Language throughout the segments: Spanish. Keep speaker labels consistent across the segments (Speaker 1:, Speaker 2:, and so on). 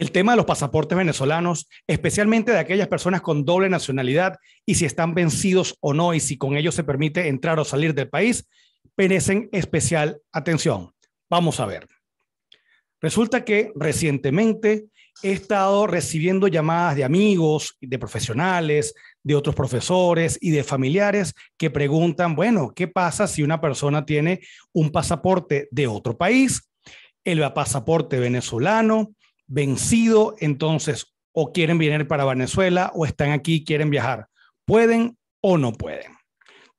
Speaker 1: el tema de los pasaportes venezolanos, especialmente de aquellas personas con doble nacionalidad y si están vencidos o no y si con ellos se permite entrar o salir del país, merecen especial atención. Vamos a ver. Resulta que recientemente he estado recibiendo llamadas de amigos, de profesionales, de otros profesores y de familiares que preguntan, bueno, ¿qué pasa si una persona tiene un pasaporte de otro país, el pasaporte venezolano vencido, entonces o quieren venir para Venezuela o están aquí quieren viajar. Pueden o no pueden.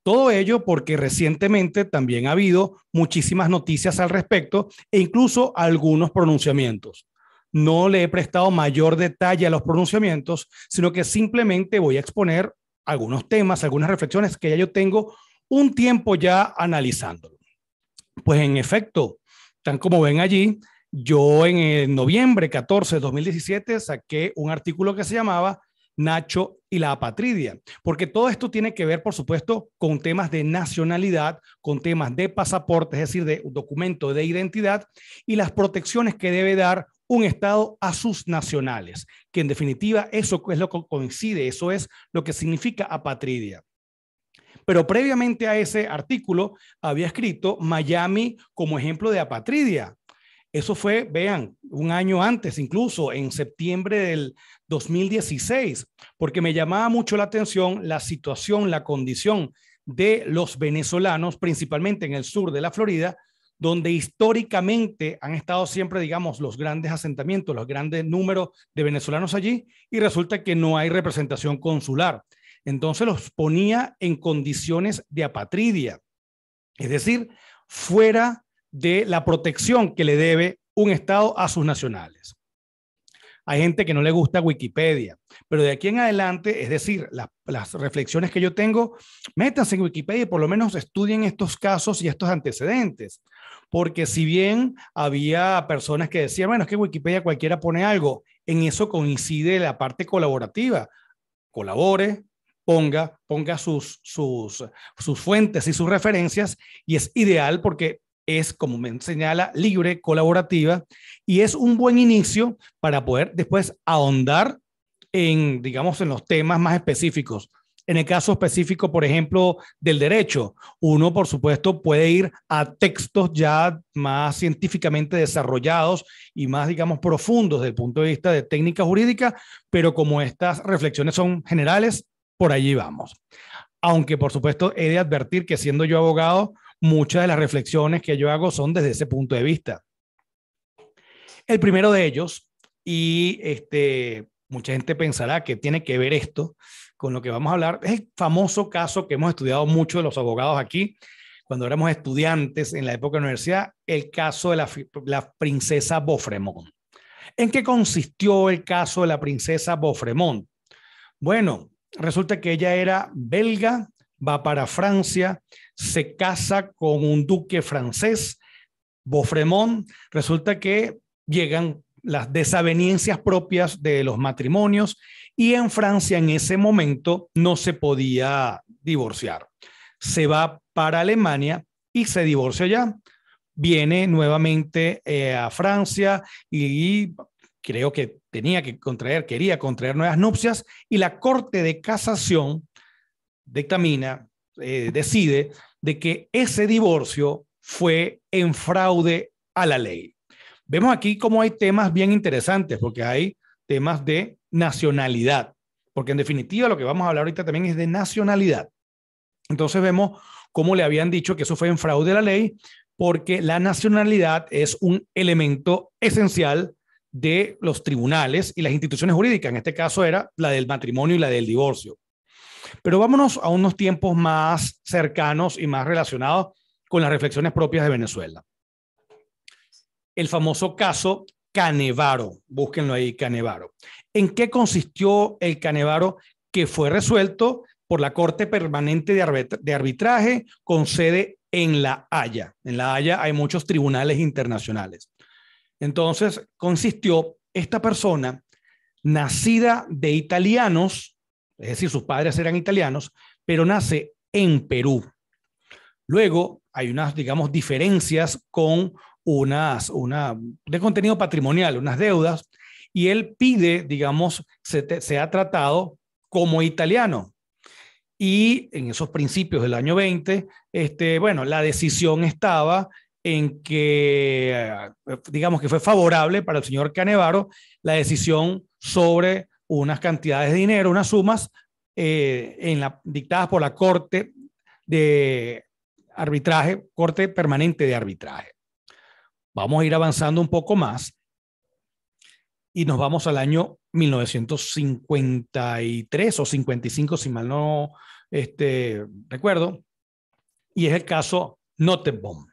Speaker 1: Todo ello porque recientemente también ha habido muchísimas noticias al respecto e incluso algunos pronunciamientos. No le he prestado mayor detalle a los pronunciamientos, sino que simplemente voy a exponer algunos temas, algunas reflexiones que ya yo tengo un tiempo ya analizando. Pues en efecto, tan como ven allí, yo en eh, noviembre 14 de 2017 saqué un artículo que se llamaba Nacho y la apatridia, porque todo esto tiene que ver, por supuesto, con temas de nacionalidad, con temas de pasaporte, es decir, de documento de identidad y las protecciones que debe dar un Estado a sus nacionales, que en definitiva eso es lo que coincide, eso es lo que significa apatridia. Pero previamente a ese artículo había escrito Miami como ejemplo de apatridia, eso fue, vean, un año antes, incluso en septiembre del 2016, porque me llamaba mucho la atención la situación, la condición de los venezolanos, principalmente en el sur de la Florida, donde históricamente han estado siempre, digamos, los grandes asentamientos, los grandes números de venezolanos allí, y resulta que no hay representación consular. Entonces los ponía en condiciones de apatridia, es decir, fuera de la protección que le debe un Estado a sus nacionales. Hay gente que no le gusta Wikipedia, pero de aquí en adelante, es decir, las, reflexiones que yo tengo, métanse en Wikipedia y por lo menos estudien estos casos y estos antecedentes. Porque si bien había personas que decían, bueno, es que Wikipedia cualquiera pone algo, en eso coincide la parte colaborativa. Colabore, ponga, ponga sus, sus, sus fuentes y sus referencias y es ideal porque es, como me señala, libre, colaborativa y es un buen inicio para poder después ahondar en, digamos, en los temas más específicos. En el caso específico, por ejemplo, del derecho, uno, por supuesto, puede ir a textos ya más científicamente desarrollados y más, digamos, profundos desde el punto de vista de técnica jurídica, pero como estas reflexiones son generales, por allí vamos. Aunque, por supuesto, he de advertir que siendo yo abogado, muchas de las reflexiones que yo hago son desde ese punto de vista. El primero de ellos, y este, mucha gente pensará que tiene que ver esto con lo que vamos a hablar, es el famoso caso que hemos estudiado mucho de los abogados aquí, cuando éramos estudiantes en la época de la universidad, el caso de la, princesa Bofremont. ¿En qué consistió el caso de la princesa Bofremont? Bueno, resulta que ella era belga, va para Francia, se casa con un duque francés, Boffremont. Resulta que llegan las desavenencias propias de los matrimonios y en Francia en ese momento no se podía divorciar. Se va para Alemania y se divorcia ya. Viene nuevamente eh, a Francia y creo que tenía que contraer, quería contraer nuevas nupcias y la Corte de Casación dictamina, eh, decide de que ese divorcio fue en fraude a la ley. Vemos aquí cómo hay temas bien interesantes, porque hay temas de nacionalidad, porque en definitiva lo que vamos a hablar ahorita también es de nacionalidad. Entonces vemos cómo le habían dicho que eso fue en fraude a la ley, porque la nacionalidad es un elemento esencial de los tribunales y las instituciones jurídicas. En este caso era la del matrimonio y la del divorcio. Pero vámonos a unos tiempos más cercanos y más relacionados con las reflexiones propias de Venezuela. El famoso caso Canevaro, búsquenlo ahí, Canevaro. ¿En qué consistió el Canevaro que fue resuelto por la Corte Permanente de Arbitraje con sede en La Haya? En La Haya hay muchos tribunales internacionales. Entonces, consistió esta persona nacida de italianos es decir, sus padres eran italianos, pero nace en Perú. Luego hay unas, digamos, diferencias con unas, una, de contenido patrimonial, unas deudas, y él pide, digamos, se, ha tratado como italiano. Y en esos principios del año 20, este, bueno, la decisión estaba en que, eh, digamos que fue favorable para el señor Canevaro la decisión sobre unas cantidades de dinero, unas sumas eh, dictadas por la Corte de Arbitraje, Corte Permanente de Arbitraje. Vamos a ir avanzando un poco más y nos vamos al año 1953 o 55, si mal no este, recuerdo, y es el caso Notenbaum,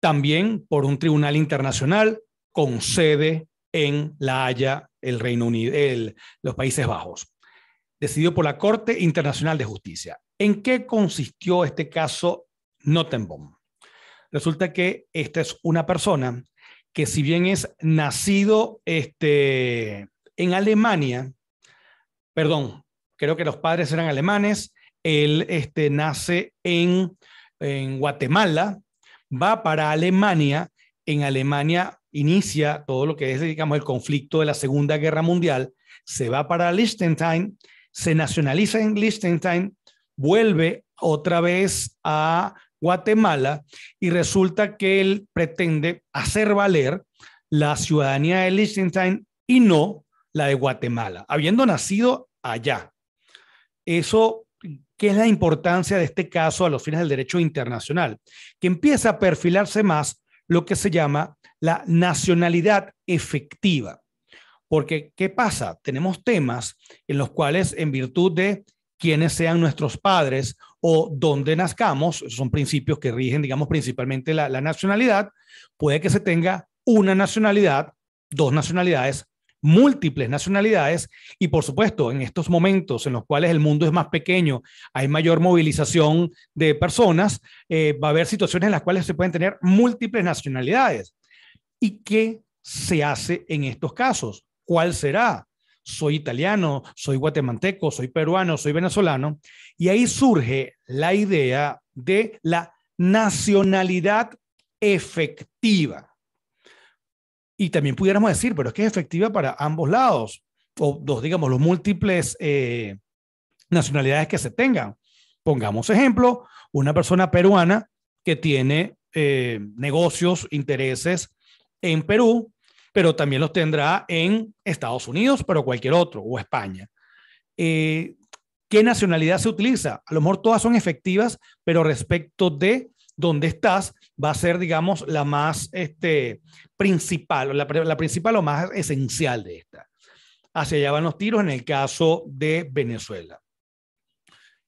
Speaker 1: también por un tribunal internacional con sede en La Haya, el Reino Unido, los Países Bajos, decidido por la Corte Internacional de Justicia. ¿En qué consistió este caso Notenbaum? Resulta que esta es una persona que si bien es nacido este, en Alemania, perdón, creo que los padres eran alemanes, él este, nace en, en Guatemala, va para Alemania, en Alemania inicia todo lo que es, digamos, el conflicto de la Segunda Guerra Mundial, se va para Liechtenstein, se nacionaliza en Liechtenstein, vuelve otra vez a Guatemala y resulta que él pretende hacer valer la ciudadanía de Liechtenstein y no la de Guatemala, habiendo nacido allá. Eso, ¿qué es la importancia de este caso a los fines del derecho internacional? Que empieza a perfilarse más lo que se llama la nacionalidad efectiva. Porque, ¿qué pasa? Tenemos temas en los cuales, en virtud de quiénes sean nuestros padres o dónde nazcamos, son principios que rigen, digamos, principalmente la, nacionalidad, puede que se tenga una nacionalidad, dos nacionalidades, múltiples nacionalidades y por supuesto en estos momentos en los cuales el mundo es más pequeño, hay mayor movilización de personas, eh, va a haber situaciones en las cuales se pueden tener múltiples nacionalidades. ¿Y qué se hace en estos casos? ¿Cuál será? Soy italiano, soy guatemalteco, soy peruano, soy venezolano. Y ahí surge la idea de la nacionalidad efectiva. Y también pudiéramos decir, pero es que es efectiva para ambos lados, o dos digamos, los múltiples eh, nacionalidades que se tengan. Pongamos ejemplo, una persona peruana que tiene eh, negocios, intereses en Perú, pero también los tendrá en Estados Unidos, pero cualquier otro, o España. Eh, ¿Qué nacionalidad se utiliza? A lo mejor todas son efectivas, pero respecto de dónde estás va a ser, digamos, la más este, principal, la, la principal o más esencial de esta. Hacia allá van los tiros en el caso de Venezuela.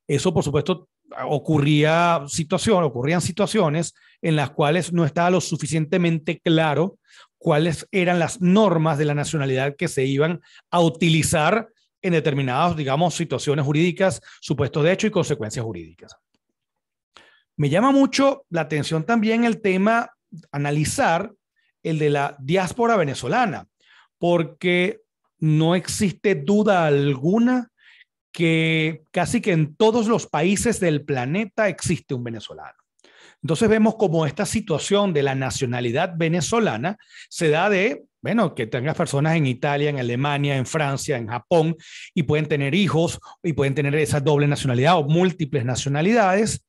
Speaker 1: Eso, por supuesto, ocurría situación, ocurrían situaciones en las cuales no estaba lo suficientemente claro cuáles eran las normas de la nacionalidad que se iban a utilizar en determinadas, digamos, situaciones jurídicas, supuestos de hecho y consecuencias jurídicas. Me llama mucho la atención también el tema, analizar el de la diáspora venezolana, porque no existe duda alguna que casi que en todos los países del planeta existe un venezolano. Entonces vemos como esta situación de la nacionalidad venezolana se da de, bueno, que tengas personas en Italia, en Alemania, en Francia, en Japón, y pueden tener hijos y pueden tener esa doble nacionalidad o múltiples nacionalidades.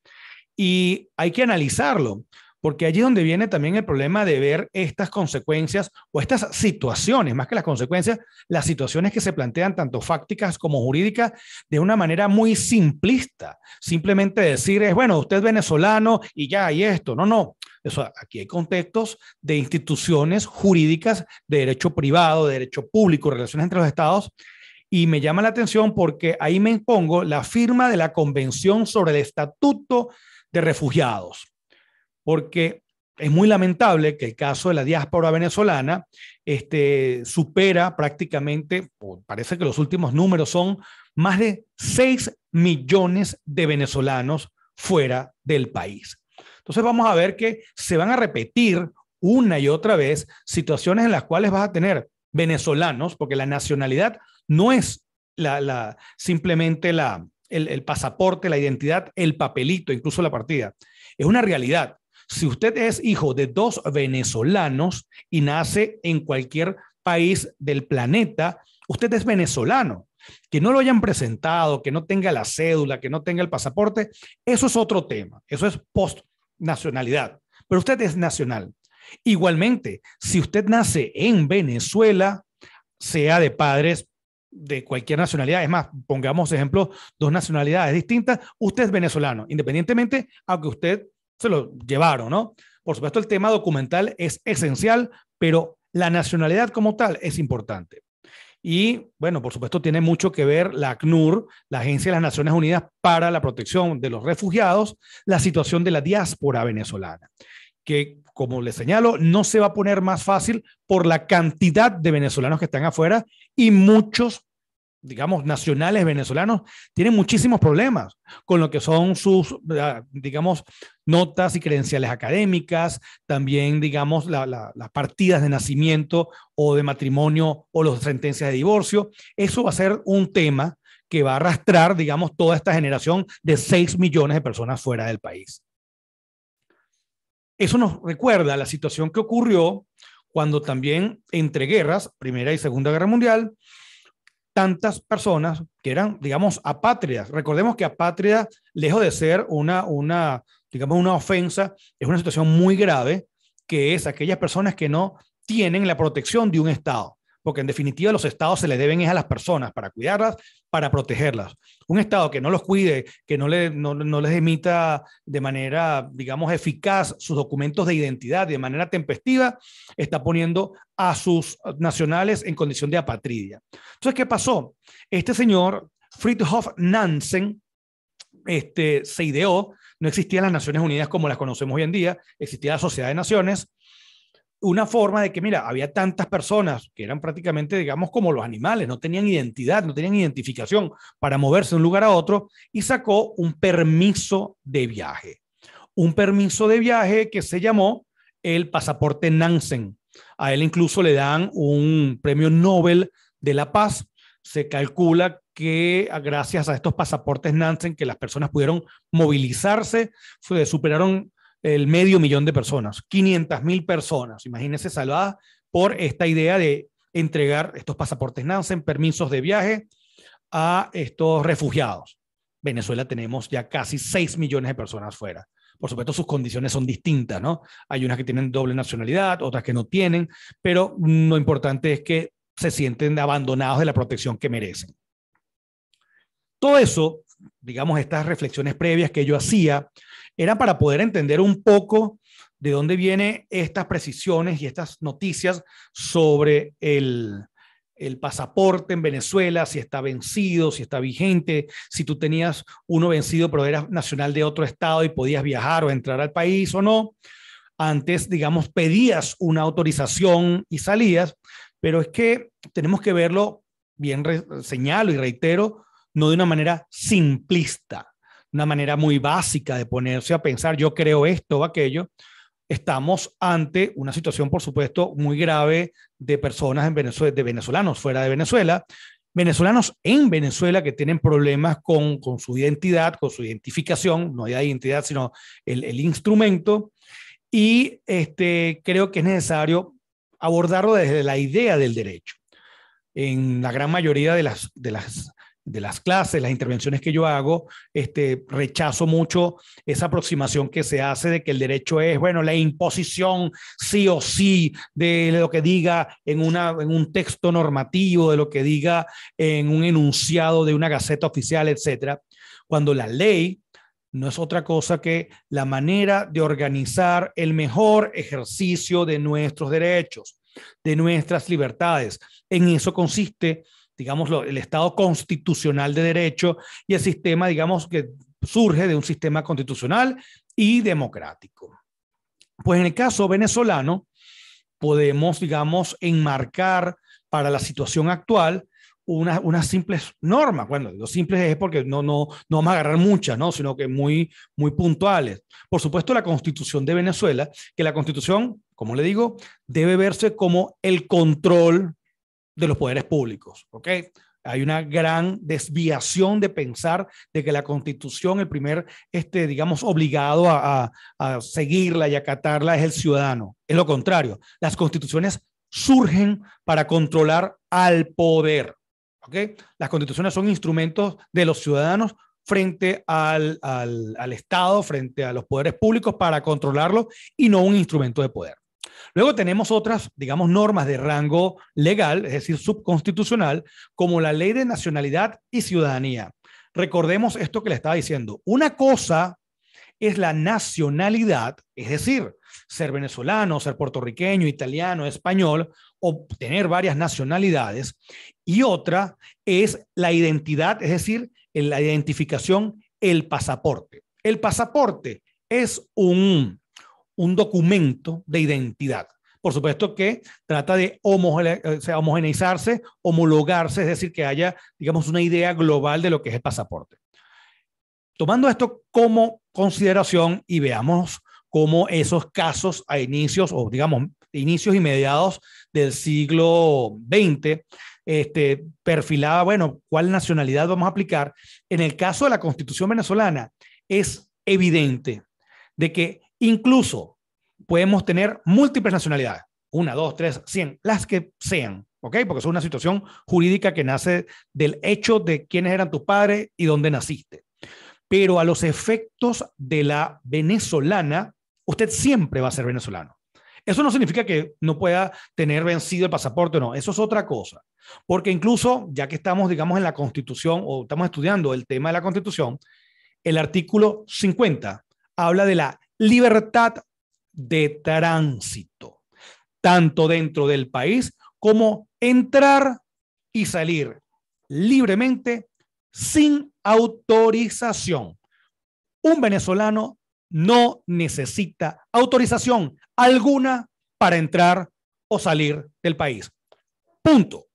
Speaker 1: Y hay que analizarlo porque allí es donde viene también el problema de ver estas consecuencias o estas situaciones, más que las consecuencias, las situaciones que se plantean tanto fácticas como jurídicas de una manera muy simplista. Simplemente decir es, bueno, usted es venezolano y ya hay esto. No, no. Eso, aquí hay contextos de instituciones jurídicas de derecho privado, de derecho público, relaciones entre los estados. Y me llama la atención porque ahí me impongo la firma de la Convención sobre el Estatuto de Refugiados porque es muy lamentable que el caso de la diáspora venezolana este, supera prácticamente, parece que los últimos números son más de 6 millones de venezolanos fuera del país. Entonces vamos a ver que se van a repetir una y otra vez situaciones en las cuales vas a tener venezolanos, porque la nacionalidad no es la, simplemente el, el pasaporte, la identidad, el papelito, incluso la partida. Es una realidad si usted es hijo de dos venezolanos y nace en cualquier país del planeta, usted es venezolano. Que no lo hayan presentado, que no tenga la cédula, que no tenga el pasaporte, eso es otro tema. Eso es post-nacionalidad. Pero usted es nacional. Igualmente, si usted nace en Venezuela, sea de padres de cualquier nacionalidad, es más, pongamos ejemplo, dos nacionalidades distintas, usted es venezolano, independientemente a que usted se lo llevaron, ¿no? Por supuesto, el tema documental es esencial, pero la nacionalidad como tal es importante. Y bueno, por supuesto, tiene mucho que ver la ACNUR, la Agencia de las Naciones Unidas para la Protección de los Refugiados, la situación de la diáspora venezolana, que como les señalo, no se va a poner más fácil por la cantidad de venezolanos que están afuera y muchos digamos, nacionales venezolanos tienen muchísimos problemas con lo que son sus, digamos, notas y credenciales académicas, también, digamos, la, la, las partidas de nacimiento o de matrimonio o las sentencias de divorcio. Eso va a ser un tema que va a arrastrar, digamos, toda esta generación de seis millones de personas fuera del país. Eso nos recuerda la situación que ocurrió cuando también entre guerras, Primera y Segunda Guerra Mundial, tantas personas que eran, digamos, apátridas. Recordemos que apátrida, lejos de ser una, una, digamos, una ofensa, es una situación muy grave, que es aquellas personas que no tienen la protección de un Estado porque en definitiva los estados se le deben es a las personas para cuidarlas, para protegerlas. Un estado que no los cuide, que no, les emita de manera, digamos, eficaz sus documentos de identidad de manera tempestiva, está poniendo a sus nacionales en condición de apatridia. Entonces, ¿qué pasó? Este señor, Friedhof Nansen, este, se ideó, no existían las Naciones Unidas como las conocemos hoy en día, existía la Sociedad de Naciones, una forma de que, mira, había tantas personas que eran prácticamente, digamos, como los animales, no tenían identidad, no tenían identificación para moverse de un lugar a otro, y sacó un permiso de viaje. Un permiso de viaje que se llamó el pasaporte Nansen. A él incluso le dan un premio Nobel de la Paz. Se calcula que ah, gracias a estos pasaportes Nansen que las personas pudieron movilizarse, superaron el medio millón de personas, 500 mil personas, imagínense, salvadas por esta idea de entregar estos pasaportes Nansen, permisos de viaje a estos refugiados. Venezuela tenemos ya casi 6 millones de personas fuera. Por supuesto, sus condiciones son distintas, ¿no? Hay unas que tienen doble nacionalidad, otras que no tienen, pero lo importante es que se sienten abandonados de la protección que merecen. Todo eso, digamos, estas reflexiones previas que yo hacía era para poder entender un poco de dónde vienen estas precisiones y estas noticias sobre el, el pasaporte en Venezuela, si está vencido, si está vigente, si tú tenías uno vencido pero eras nacional de otro estado y podías viajar o entrar al país o no. Antes, digamos, pedías una autorización y salías, pero es que tenemos que verlo, bien señalo y reitero, no de una manera simplista una manera muy básica de ponerse a pensar, yo creo esto o aquello, estamos ante una situación, por supuesto, muy grave de personas en Venezuela, de venezolanos fuera de Venezuela, venezolanos en Venezuela que tienen problemas con, su identidad, con su identificación, no hay identidad, sino el, el instrumento, y este, creo que es necesario abordarlo desde la idea del derecho. En la gran mayoría de las, de las de las clases, las intervenciones que yo hago, este, rechazo mucho esa aproximación que se hace de que el derecho es, bueno, la imposición sí o sí de lo que diga en, una, en un texto normativo, de lo que diga en un enunciado de una gaceta oficial, etcétera, cuando la ley no es otra cosa que la manera de organizar el mejor ejercicio de nuestros derechos, de nuestras libertades. En eso consiste digamos, el Estado constitucional de derecho y el sistema, digamos, que surge de un sistema constitucional y democrático. Pues en el caso venezolano, podemos, digamos, enmarcar para la situación actual unas, una simples normas. Bueno, lo simples es porque no, no, no vamos a agarrar muchas, ¿no? sino que muy, muy puntuales. Por supuesto, la constitución de Venezuela, que la constitución, como le digo, debe verse como el control de los poderes públicos, ¿ok? Hay una gran desviación de pensar de que la constitución, el primer, este, digamos, obligado a, seguirla y acatarla es el ciudadano. Es lo contrario. Las constituciones surgen para controlar al poder. ¿okay? Las constituciones son instrumentos de los ciudadanos frente al, al Estado, frente a los poderes públicos para controlarlo y no un instrumento de poder. Luego tenemos otras, digamos, normas de rango legal, es decir, subconstitucional, como la Ley de Nacionalidad y Ciudadanía. Recordemos esto que le estaba diciendo. Una cosa es la nacionalidad, es decir, ser venezolano, ser puertorriqueño, italiano, español, obtener varias nacionalidades. Y otra es la identidad, es decir, la identificación, el pasaporte. El pasaporte es un un documento de identidad. Por supuesto que trata de homogeneizarse, homologarse, es decir, que haya, digamos, una idea global de lo que es el pasaporte. Tomando esto como consideración y veamos cómo esos casos a inicios, o digamos, inicios y mediados del siglo XX, este, perfilaba, bueno, cuál nacionalidad vamos a aplicar. En el caso de la Constitución venezolana, es evidente de que Incluso podemos tener múltiples nacionalidades, una, dos, tres, cien, las que sean, ¿ok? Porque es una situación jurídica que nace del hecho de quiénes eran tus padres y dónde naciste. Pero a los efectos de la venezolana, usted siempre va a ser venezolano. Eso no significa que no pueda tener vencido el pasaporte, no, eso es otra cosa. Porque incluso, ya que estamos, digamos, en la Constitución o estamos estudiando el tema de la Constitución, el artículo 50 habla de la libertad de tránsito, tanto dentro del país como entrar y salir libremente sin autorización. Un venezolano no necesita autorización alguna para entrar o salir del país. Punto.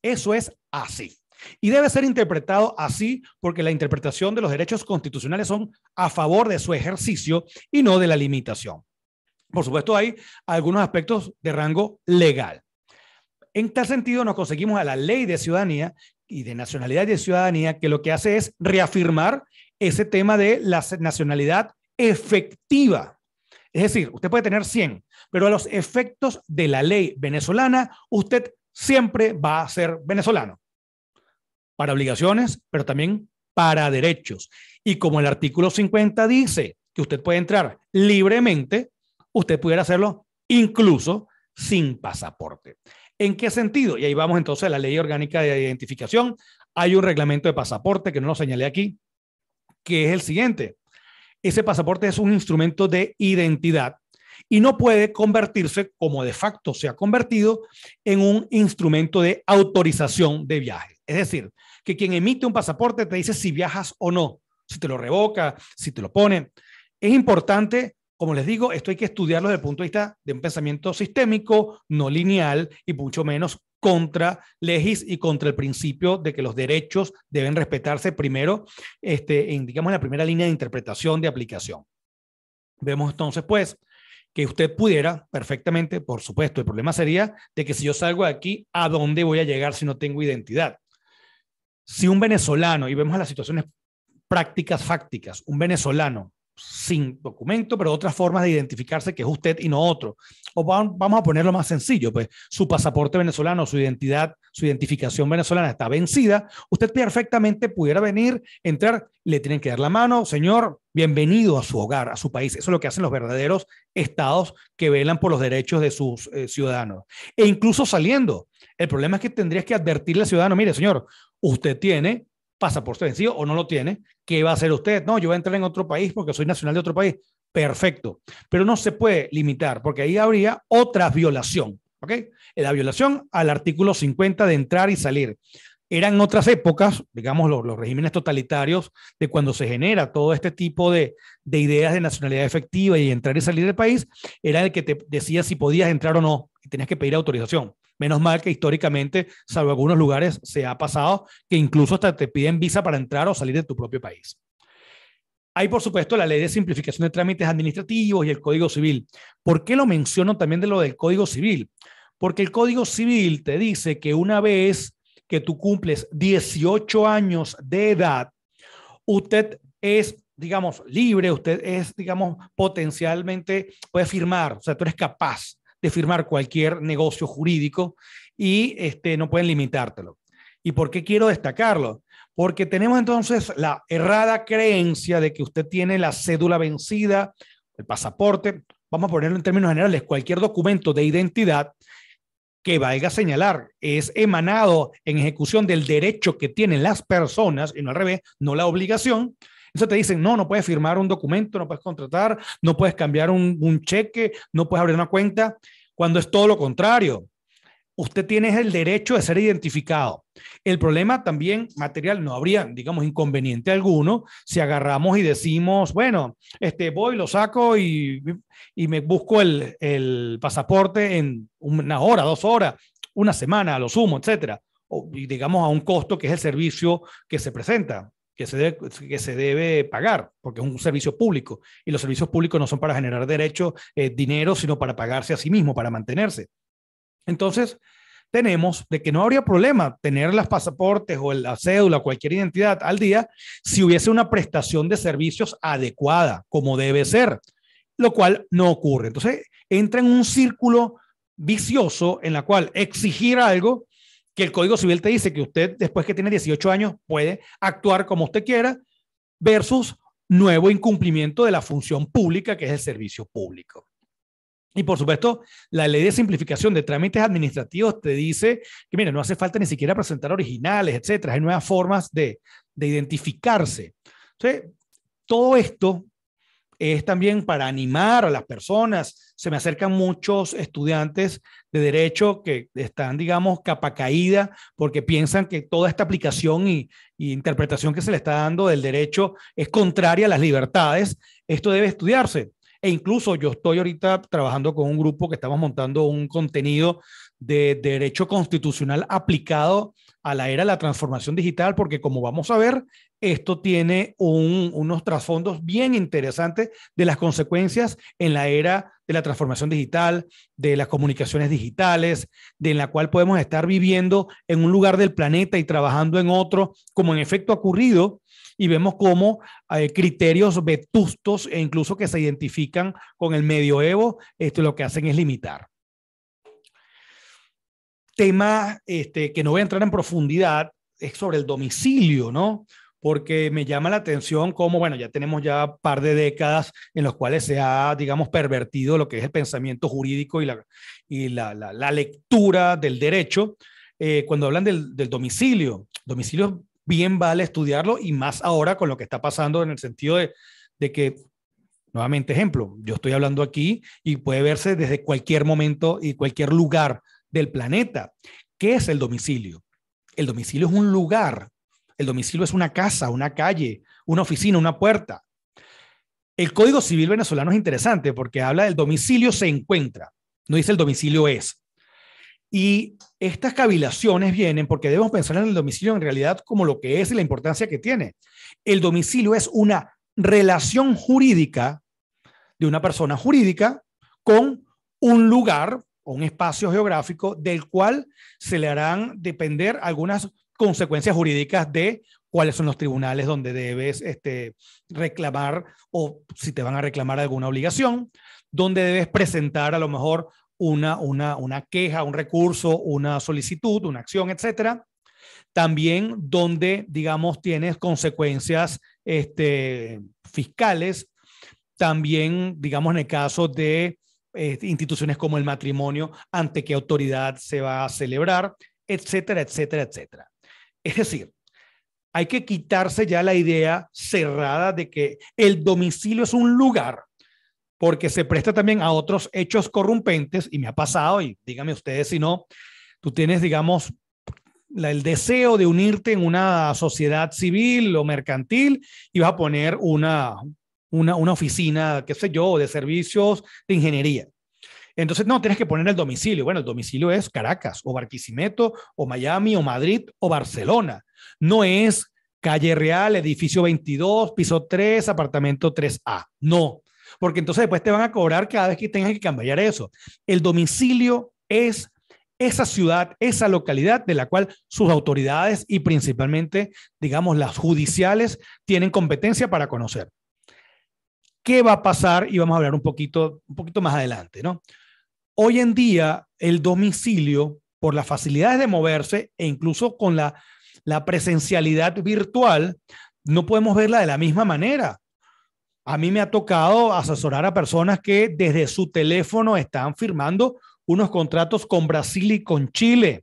Speaker 1: Eso es así. Y debe ser interpretado así porque la interpretación de los derechos constitucionales son a favor de su ejercicio y no de la limitación. Por supuesto, hay algunos aspectos de rango legal. En tal sentido, nos conseguimos a la ley de ciudadanía y de nacionalidad y de ciudadanía, que lo que hace es reafirmar ese tema de la nacionalidad efectiva. Es decir, usted puede tener 100, pero a los efectos de la ley venezolana, usted siempre va a ser venezolano para obligaciones, pero también para derechos. Y como el artículo 50 dice que usted puede entrar libremente, usted pudiera hacerlo incluso sin pasaporte. ¿En qué sentido? Y ahí vamos entonces a la ley orgánica de identificación. Hay un reglamento de pasaporte que no lo señalé aquí, que es el siguiente. Ese pasaporte es un instrumento de identidad y no puede convertirse, como de facto se ha convertido, en un instrumento de autorización de viaje. Es decir, que quien emite un pasaporte te dice si viajas o no, si te lo revoca, si te lo pone. Es importante, como les digo, esto hay que estudiarlo desde el punto de vista de un pensamiento sistémico, no lineal y mucho menos contra legis y contra el principio de que los derechos deben respetarse primero, este, en, la primera línea de interpretación de aplicación. Vemos entonces, pues, que usted pudiera perfectamente, por supuesto, el problema sería de que si yo salgo de aquí, ¿a dónde voy a llegar si no tengo identidad? si un venezolano, y vemos las situaciones prácticas, fácticas, un venezolano sin documento, pero otras formas de identificarse que es usted y no otro. O vamos a ponerlo más sencillo, pues su pasaporte venezolano, su identidad, su identificación venezolana está vencida, usted perfectamente pudiera venir, entrar, le tienen que dar la mano, señor, bienvenido a su hogar, a su país. Eso es lo que hacen los verdaderos estados que velan por los derechos de sus eh, ciudadanos. E incluso saliendo, el problema es que tendrías que advertirle al ciudadano, mire, señor, usted tiene pasaporte vencido o no lo tiene, ¿qué va a hacer usted? No, yo voy a entrar en otro país porque soy nacional de otro país. Perfecto, pero no se puede limitar porque ahí habría otra violación, ¿ok? La violación al artículo 50 de entrar y salir eran otras épocas, digamos los, regímenes totalitarios, de cuando se genera todo este tipo de, ideas de nacionalidad efectiva y entrar y salir del país, era el que te decía si podías entrar o no, y tenías que pedir autorización. Menos mal que históricamente, salvo algunos lugares, se ha pasado que incluso hasta te piden visa para entrar o salir de tu propio país. Hay, por supuesto, la ley de simplificación de trámites administrativos y el Código Civil. ¿Por qué lo menciono también de lo del Código Civil? Porque el Código Civil te dice que una vez que tú cumples 18 años de edad, usted es, digamos, libre, usted es, digamos, potencialmente, puede firmar, o sea, tú eres capaz de firmar cualquier negocio jurídico y este, no pueden limitártelo. ¿Y por qué quiero destacarlo? Porque tenemos entonces la errada creencia de que usted tiene la cédula vencida, el pasaporte, vamos a ponerlo en términos generales, cualquier documento de identidad que a señalar, es emanado en ejecución del derecho que tienen las personas, y no al revés, no la obligación, entonces te dicen, no, no puedes firmar un documento, no puedes contratar, no puedes cambiar un, un cheque, no puedes abrir una cuenta, cuando es todo lo contrario usted tiene el derecho de ser identificado. El problema también material no habría, digamos, inconveniente alguno si agarramos y decimos, bueno, este, voy, lo saco y, me busco el, pasaporte en una hora, dos horas, una semana a lo sumo, etcétera. Y digamos, a un costo que es el servicio que se presenta. Que se, debe, pagar, porque es un servicio público, y los servicios públicos no son para generar derecho, eh, dinero, sino para pagarse a sí mismo, para mantenerse. Entonces, tenemos de que no habría problema tener los pasaportes o la cédula, cualquier identidad al día, si hubiese una prestación de servicios adecuada, como debe ser, lo cual no ocurre. Entonces, entra en un círculo vicioso en la cual exigir algo que el Código Civil te dice que usted, después que tiene 18 años, puede actuar como usted quiera, versus nuevo incumplimiento de la función pública, que es el servicio público. Y por supuesto, la ley de simplificación de trámites administrativos te dice que, mira, no hace falta ni siquiera presentar originales, etcétera. Hay nuevas formas de, identificarse. todo esto es también para animar a las personas. Se me acercan muchos estudiantes de derecho que están, digamos, capa caída porque piensan que toda esta aplicación y, y, interpretación que se le está dando del derecho es contraria a las libertades. Esto debe estudiarse. E incluso yo estoy ahorita trabajando con un grupo que estamos montando un contenido de, derecho constitucional aplicado a la era de la transformación digital, porque como vamos a ver, esto tiene unos trasfondos bien interesantes de las consecuencias en la era de la transformación digital, de las comunicaciones digitales, de la cual podemos estar viviendo en un lugar del planeta y trabajando en otro, como en efecto ha ocurrido y vemos cómo eh, criterios vetustos e incluso que se identifican con el medioevo, esto lo que hacen es limitar. Tema este, que no voy a entrar en profundidad es sobre el domicilio, ¿no? porque me llama la atención cómo, bueno, ya tenemos ya par de décadas en los cuales se ha, digamos, pervertido lo que es el pensamiento jurídico y la, y lectura del derecho. Eh, cuando hablan del, del, domicilio, domicilio bien vale estudiarlo y más ahora con lo que está pasando en el sentido de, que, nuevamente ejemplo, yo estoy hablando aquí y puede verse desde cualquier momento y cualquier lugar del planeta. ¿Qué es el domicilio? El domicilio es un lugar, el domicilio es una casa, una calle, una oficina, una puerta. El Código Civil venezolano es interesante porque habla del domicilio se encuentra, no dice el domicilio es. Y estas cavilaciones vienen porque debemos pensar en el domicilio en realidad como lo que es y la importancia que tiene. El domicilio es una relación jurídica de una persona jurídica con un lugar o un espacio geográfico del cual se le harán depender algunas consecuencias jurídicas de cuáles son los tribunales donde debes este, reclamar o si te van a reclamar alguna obligación, donde debes presentar a lo mejor una, queja, un recurso, una solicitud, una acción, etcétera. También donde, digamos, tienes consecuencias este, fiscales. También, digamos, en el caso de eh, instituciones como el matrimonio, ante qué autoridad se va a celebrar, etcétera, etcétera, etcétera. Es decir, hay que quitarse ya la idea cerrada de que el domicilio es un lugar porque se presta también a otros hechos corrompentes, y me ha pasado, y díganme ustedes si no, tú tienes, digamos, el deseo de unirte en una sociedad civil o mercantil y vas a poner una, una, una oficina, qué sé yo, de servicios de ingeniería. Entonces, no, tienes que poner el domicilio. Bueno, el domicilio es Caracas o Barquisimeto o Miami o Madrid o Barcelona. No es calle real, edificio 22, piso 3, apartamento 3A. No, porque entonces después te van a cobrar cada vez que tengas que cambiar eso. El domicilio es esa ciudad, esa localidad de la cual sus autoridades y principalmente, digamos, las judiciales tienen competencia para conocer. ¿Qué va a pasar? Y vamos a hablar un poquito, un poquito más adelante, ¿no? Hoy en día, el domicilio, por las facilidades de moverse e incluso con la presencialidad virtual, no podemos verla de la misma manera. A mí me ha tocado asesorar a personas que desde su teléfono están firmando unos contratos con Brasil y con Chile.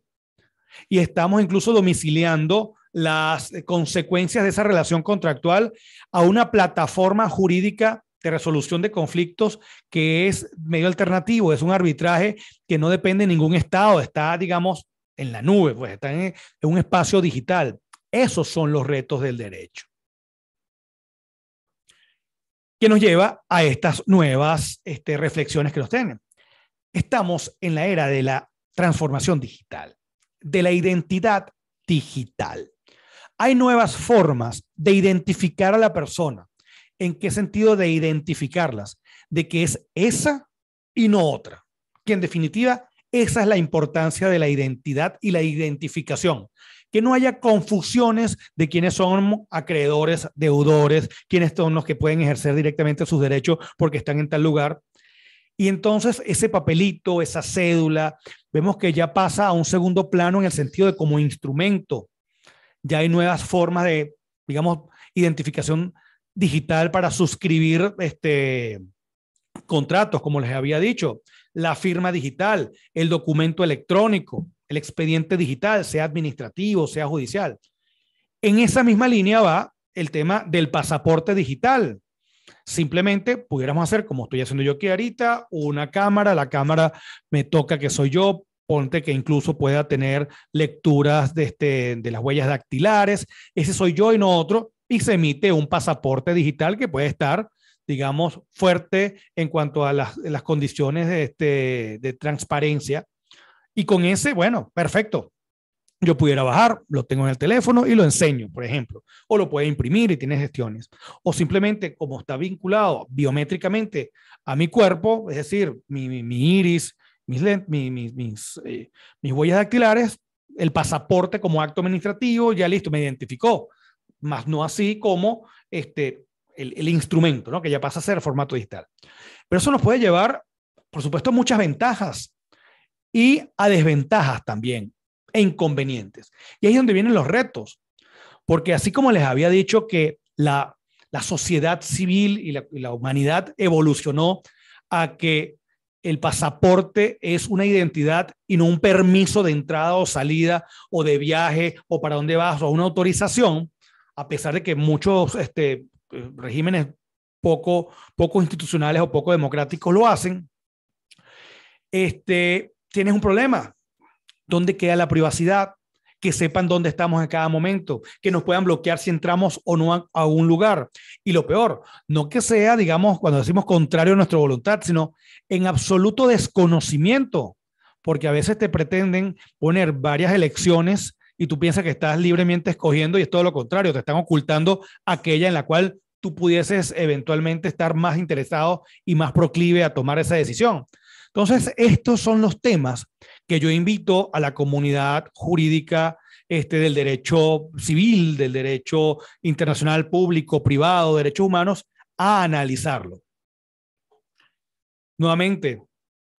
Speaker 1: Y estamos incluso domiciliando las consecuencias de esa relación contractual a una plataforma jurídica de resolución de conflictos que es medio alternativo, es un arbitraje que no depende de ningún Estado, está, digamos, en la nube, pues está en, en un espacio digital. Esos son los retos del derecho que nos lleva a estas nuevas este, reflexiones que nos tienen. Estamos en la era de la transformación digital, de la identidad digital. Hay nuevas formas de identificar a la persona. ¿En qué sentido de identificarlas? De que es esa y no otra. Que en definitiva, esa es la importancia de la identidad y la identificación que no haya confusiones de quiénes son acreedores, deudores, quiénes son los que pueden ejercer directamente sus derechos porque están en tal lugar. Y entonces ese papelito, esa cédula, vemos que ya pasa a un segundo plano en el sentido de como instrumento. Ya hay nuevas formas de, digamos, identificación digital para suscribir este, contratos, como les había dicho, la firma digital, el documento electrónico expediente digital, sea administrativo, sea judicial. En esa misma línea va el tema del pasaporte digital. Simplemente pudiéramos hacer, como estoy haciendo yo aquí ahorita, una cámara, la cámara me toca que soy yo, ponte que incluso pueda tener lecturas de, este, las huellas dactilares, ese soy yo y no otro, y se emite un pasaporte digital que puede estar, digamos, fuerte en cuanto a las, condiciones este, de transparencia y con ese, bueno, perfecto. Yo pudiera bajar, lo tengo en el teléfono y lo enseño, por ejemplo. O lo puede imprimir y tiene gestiones. O simplemente, como está vinculado biométricamente a mi cuerpo, es decir, mi, mi, iris, mis, mis, eh, mis huellas dactilares, el pasaporte como acto administrativo, ya listo, me identificó. Más no así como este, el, instrumento, ¿no? que ya pasa a ser formato digital. Pero eso nos puede llevar, por supuesto, muchas ventajas y a desventajas también e inconvenientes. Y ahí es donde vienen los retos, porque así como les había dicho que la, sociedad civil y la, humanidad evolucionó a que el pasaporte es una identidad y no un permiso de entrada o salida o de viaje o para dónde vas o una autorización, a pesar de que muchos este, regímenes poco, poco institucionales o poco democráticos lo hacen, este, tienes un problema. ¿Dónde queda la privacidad? Que sepan dónde estamos en cada momento, que nos puedan bloquear si entramos o no a, un lugar. Y lo peor, no que sea, digamos, cuando decimos contrario a nuestra voluntad, sino en absoluto desconocimiento, porque a veces te pretenden poner varias elecciones y tú piensas que estás libremente escogiendo y es todo lo contrario, te están ocultando aquella en la cual tú pudieses eventualmente estar más interesado y más proclive a tomar esa decisión. Entonces, estos son los temas que yo invito a la comunidad jurídica este, del derecho civil, del derecho internacional público, privado, derechos humanos, a analizarlo. Nuevamente,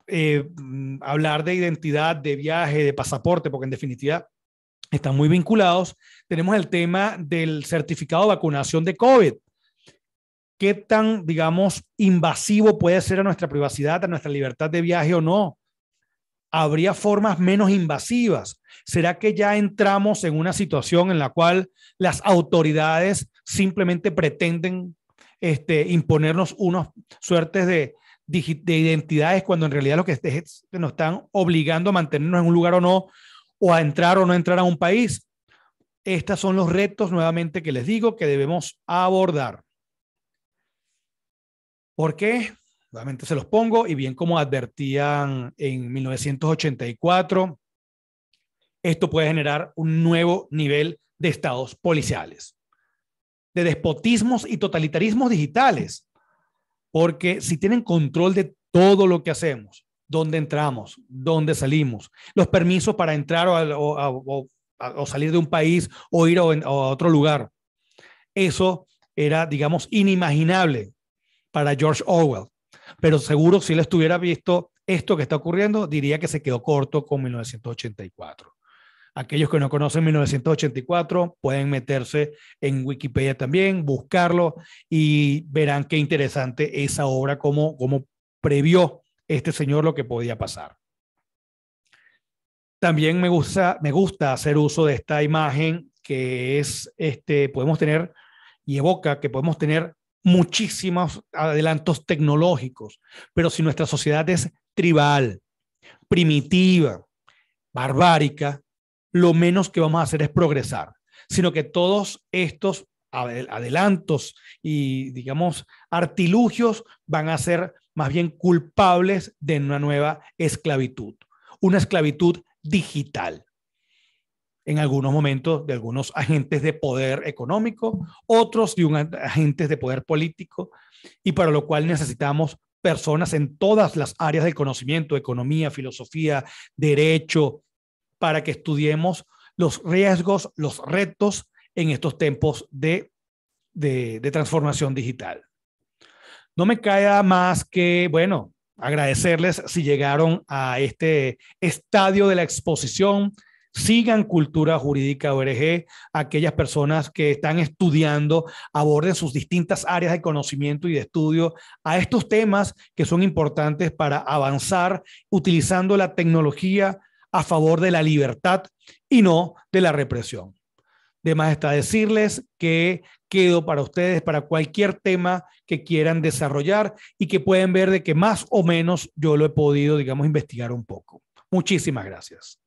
Speaker 1: eh, mm, hablar de identidad, de viaje, de pasaporte, porque en definitiva están muy vinculados. Tenemos el tema del certificado de vacunación de COVID, qué tan, digamos, invasivo puede ser a nuestra privacidad, a nuestra libertad de viaje o no. Habría formas menos invasivas. ¿Será que ya entramos en una situación en la cual las autoridades simplemente pretenden este, imponernos unas suertes de, de identidades cuando en realidad lo que este, nos están obligando a mantenernos en un lugar o no, o a entrar o no entrar a un país? Estos son los retos nuevamente que les digo que debemos abordar. ¿Por qué? Nuevamente se los pongo y bien como advertían en 1984, esto puede generar un nuevo nivel de estados policiales, de despotismos y totalitarismos digitales, porque si tienen control de todo lo que hacemos, dónde entramos, dónde salimos, los permisos para entrar o, salir de un país o ir a otro lugar, eso era, digamos, inimaginable para George Orwell. Pero seguro si él estuviera visto esto que está ocurriendo, diría que se quedó corto con 1984. Aquellos que no conocen 1984 pueden meterse en Wikipedia también, buscarlo y verán qué interesante esa obra, cómo, cómo previó este señor lo que podía pasar. También me gusta, me gusta hacer uso de esta imagen que es, este, podemos tener y evoca que podemos tener muchísimos adelantos tecnológicos, pero si nuestra sociedad es tribal, primitiva, barbárica, lo menos que vamos a hacer es progresar, sino que todos estos adelantos y, digamos, artilugios van a ser más bien culpables de una nueva esclavitud, una esclavitud digital en algunos momentos de algunos agentes de poder económico, otros de un agentes de poder político, y para lo cual necesitamos personas en todas las áreas del conocimiento, economía, filosofía, derecho, para que estudiemos los riesgos, los retos en estos tiempos de, de, de transformación digital. No me queda más que, bueno, agradecerles si llegaron a este estadio de la exposición sigan Cultura Jurídica ORG, aquellas personas que están estudiando, aborden sus distintas áreas de conocimiento y de estudio a estos temas que son importantes para avanzar utilizando la tecnología a favor de la libertad y no de la represión. De más está decirles que quedo para ustedes para cualquier tema que quieran desarrollar y que pueden ver de que más o menos yo lo he podido, digamos, investigar un poco. Muchísimas gracias.